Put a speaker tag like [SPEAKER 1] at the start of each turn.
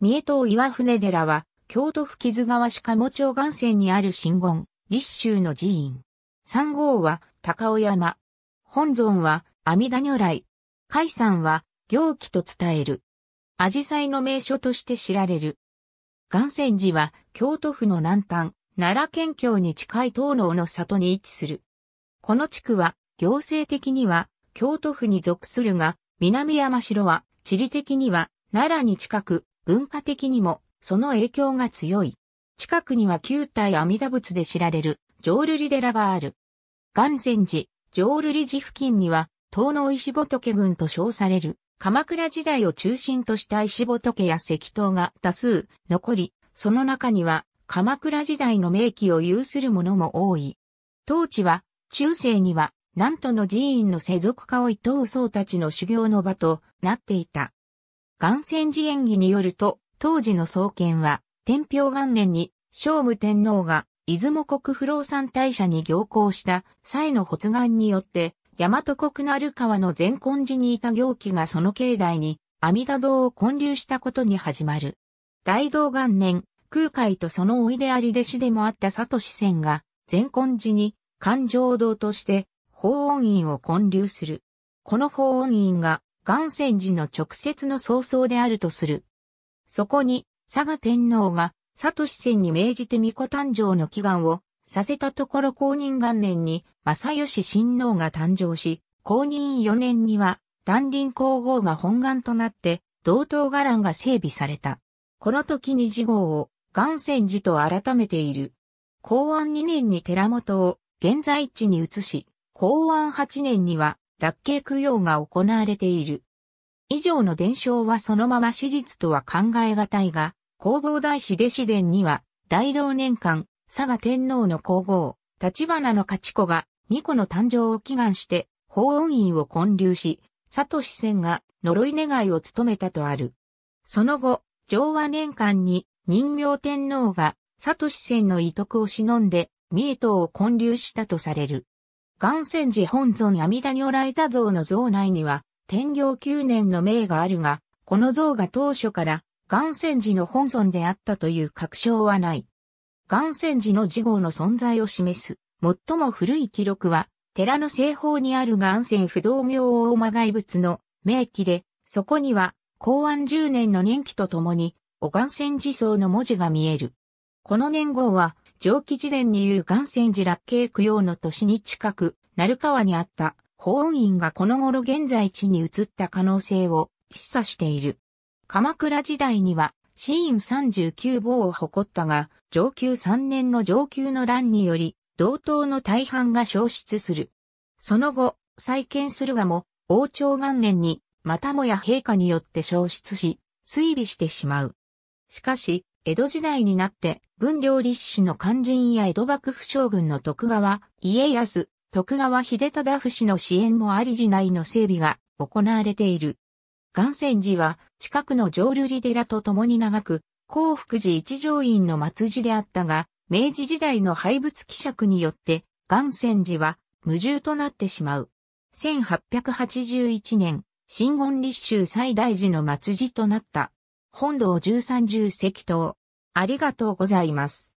[SPEAKER 1] 三重島岩船寺は、京都府木津川市鴨町岩線にある神言、立州の寺院。三号は、高尾山。本尊は、阿弥陀如来。海山は、行基と伝える。紫陽花の名所として知られる。岩泉寺は、京都府の南端、奈良県境に近い東能の里に位置する。この地区は、行政的には、京都府に属するが、南山城は、地理的には、奈良に近く、文化的にもその影響が強い。近くには旧体阿弥陀仏で知られる浄瑠璃寺がある。岩泉寺、浄瑠璃寺付近には、東の石仏群と称される、鎌倉時代を中心とした石仏や石塔が多数残り、その中には鎌倉時代の名器を有するものも多い。当地は、中世には、南都の寺院の世俗化を伊藤僧たちの修行の場となっていた。岩泉寺演技によると、当時の創建は、天平元年に、聖武天皇が、出雲国不老山大社に行幸した際の発願によって、大和国鳴川の善根寺にいた行基がその境内に、阿弥陀堂を建立したことに始まる。大道元年、空海とそのおいであり弟子でもあった佐藤四川が、善根寺に、環状堂として、法音院を建立する。この法音院が、岩泉寺の直接の曹操であるとする。そこに、佐賀天皇が、佐都市仙に命じて巫女誕生の祈願をさせたところ公認元年に正義親王が誕生し、公認4年には丹林皇后が本願となって同等伽藍が整備された。この時に次号を岩泉寺と改めている。公安2年に寺本を現在地に移し、公安8年には落慶供養が行われている。以上の伝承はそのまま史実とは考えがたいが、弘法大師弟子伝には、大同年間、佐賀天皇の皇后、立花の勝子が、巫女の誕生を祈願して、法恩院を建立し、佐藤四川が呪い願いを務めたとある。その後、昭和年間に人明天皇が佐藤四川の遺徳を忍んで、三重島を建立したとされる。岩泉寺本尊阿弥陀如来座像の像内には、天行九年の名があるが、この像が当初から岩泉寺の本尊であったという確証はない。岩泉寺の次号の存在を示す、最も古い記録は、寺の西方にある岩泉不動明王魔外仏の名記で、そこには、公安十年の年期とともに、お岩泉寺僧の文字が見える。この年号は、上記時伝に言う岩泉寺落慶供養の年に近く、鳴川にあった法音院がこの頃現在地に移った可能性を示唆している。鎌倉時代には、シーン39坊を誇ったが、上級3年の上級の乱により、同等の大半が消失する。その後、再建するがも、王朝元年に、またもや陛下によって消失し、追尾してしまう。しかし、江戸時代になって、文領立主の肝心や江戸幕府将軍の徳川、家康、徳川秀忠府氏の支援もあり時内の整備が行われている。岩泉寺は近くの浄瑠璃寺と共に長く、幸福寺一条院の末寺であったが、明治時代の廃仏希釈によって、岩泉寺は無重となってしまう。1881年、新言立州最大寺の末寺となった。本堂十三重石塔、ありがとうございます。